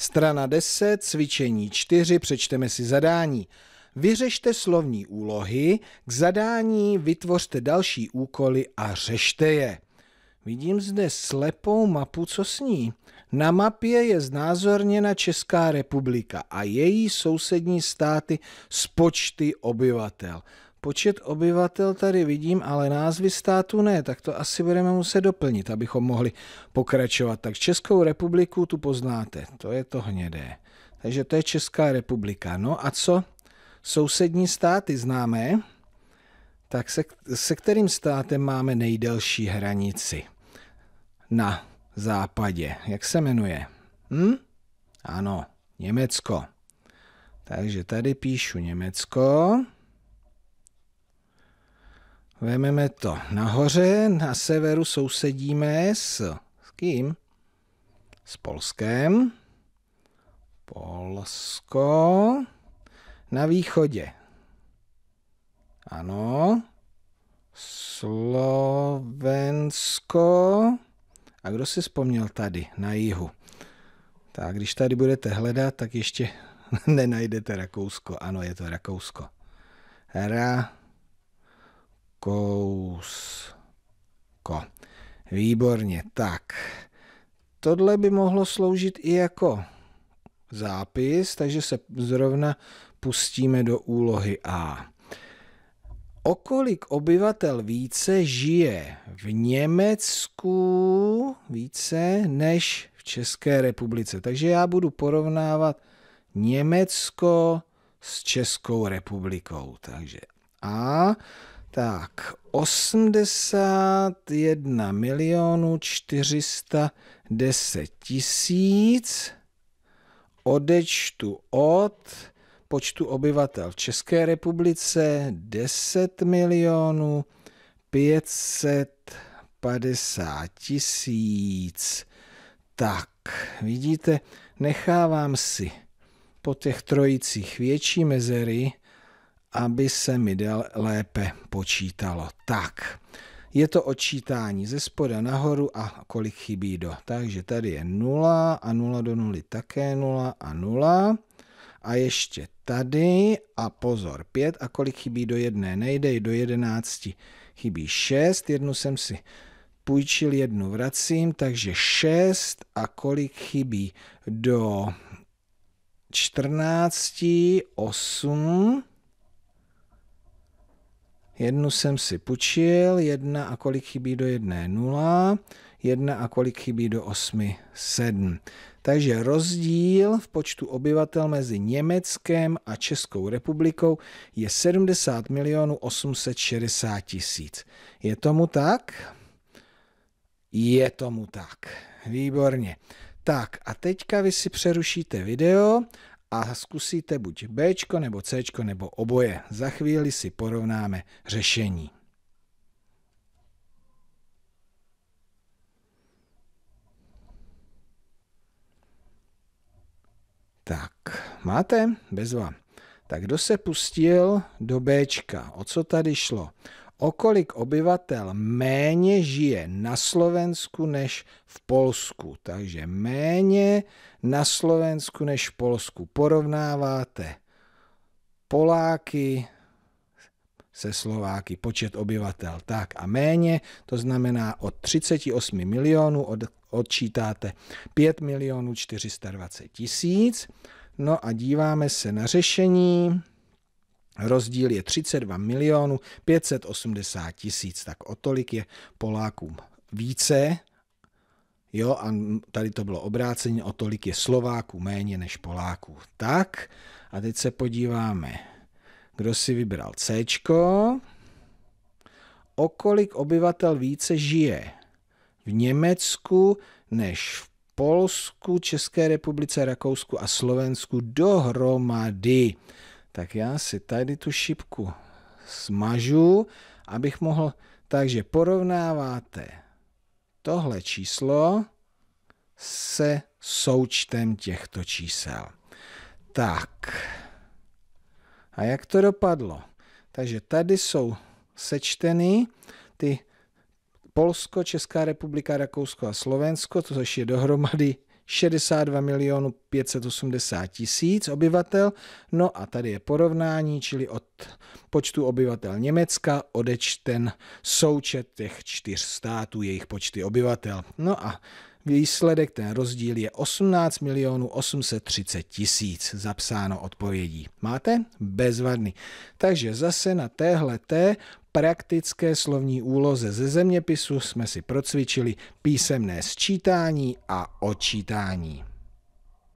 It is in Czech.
Strana 10, cvičení 4, přečteme si zadání. Vyřešte slovní úlohy, k zadání vytvořte další úkoly a řešte je. Vidím zde slepou mapu, co s ní. Na mapě je znázorněna Česká republika a její sousední státy s počty obyvatel. Počet obyvatel tady vidím, ale názvy států ne, tak to asi budeme muset doplnit, abychom mohli pokračovat. Tak Českou republiku tu poznáte, to je to hnědé. Takže to je Česká republika. No a co? Sousední státy známe, tak se, se kterým státem máme nejdelší hranici? Na západě. Jak se jmenuje? Hm? Ano, Německo. Takže tady píšu Německo. Vememe to nahoře, na severu sousedíme s, s kým? S Polskem. Polsko. Na východě. Ano. Slovensko. A kdo si vzpomněl tady, na jihu? Tak když tady budete hledat, tak ještě nenajdete Rakousko. Ano, je to Rakousko. Rakousko. Kousko. Výborně, tak. Tohle by mohlo sloužit i jako zápis, takže se zrovna pustíme do úlohy A. Okolik obyvatel více žije v Německu více než v České republice? Takže já budu porovnávat Německo s Českou republikou. Takže A tak, 81 milionů 410 tisíc odečtu od počtu obyvatel v České republice 10 milionů 550 tisíc. Tak, vidíte, nechávám si po těch trojicích větší mezery, aby se mi lépe počítalo. Tak, je to odčítání ze spoda nahoru a kolik chybí do. Takže tady je 0 a 0 do 0 také 0 a 0. A ještě tady a pozor 5 a kolik chybí do jedné? Nejde do 11. Chybí 6, jednu jsem si půjčil, jednu vracím, takže 6 a kolik chybí do 14, 8, Jednu jsem si půjčil, jedna a kolik chybí do jedné nula, jedna a kolik chybí do osmi sedm. Takže rozdíl v počtu obyvatel mezi Německem a Českou republikou je 70 milionů 860 tisíc. Je tomu tak? Je tomu tak. Výborně. Tak a teďka vy si přerušíte video a zkusíte buď B nebo C nebo oboje. Za chvíli si porovnáme řešení. Tak, máte? Bezva. Tak kdo se pustil do Bčka? O co tady šlo? kolik obyvatel méně žije na Slovensku než v Polsku. Takže méně na Slovensku než v Polsku. Porovnáváte Poláky se Slováky, počet obyvatel. Tak a méně, to znamená od 38 milionů od, odčítáte 5 milionů 420 tisíc. No a díváme se na řešení. Rozdíl je 32 milionů 580 tisíc, tak o tolik je Polákům více, jo, a tady to bylo obráceně, o tolik je Slováků méně než Poláků. Tak, a teď se podíváme, kdo si vybral C, o kolik obyvatel více žije v Německu než v Polsku, České republice, Rakousku a Slovensku dohromady tak já si tady tu šipku smažu, abych mohl, takže porovnáváte tohle číslo se součtem těchto čísel. Tak. A jak to dopadlo? Takže tady jsou sečteny ty Polsko, Česká republika, Rakousko a Slovensko, to je dohromady 62 milionů 580 tisíc obyvatel. No a tady je porovnání, čili od počtu obyvatel Německa odečten součet těch čtyř států, jejich počty obyvatel. No a výsledek, ten rozdíl je 18 milionů 830 tisíc, zapsáno odpovědí. Máte? Bezvadný. Takže zase na téhle té praktické slovní úloze ze zeměpisu jsme si procvičili písemné sčítání a odčítání.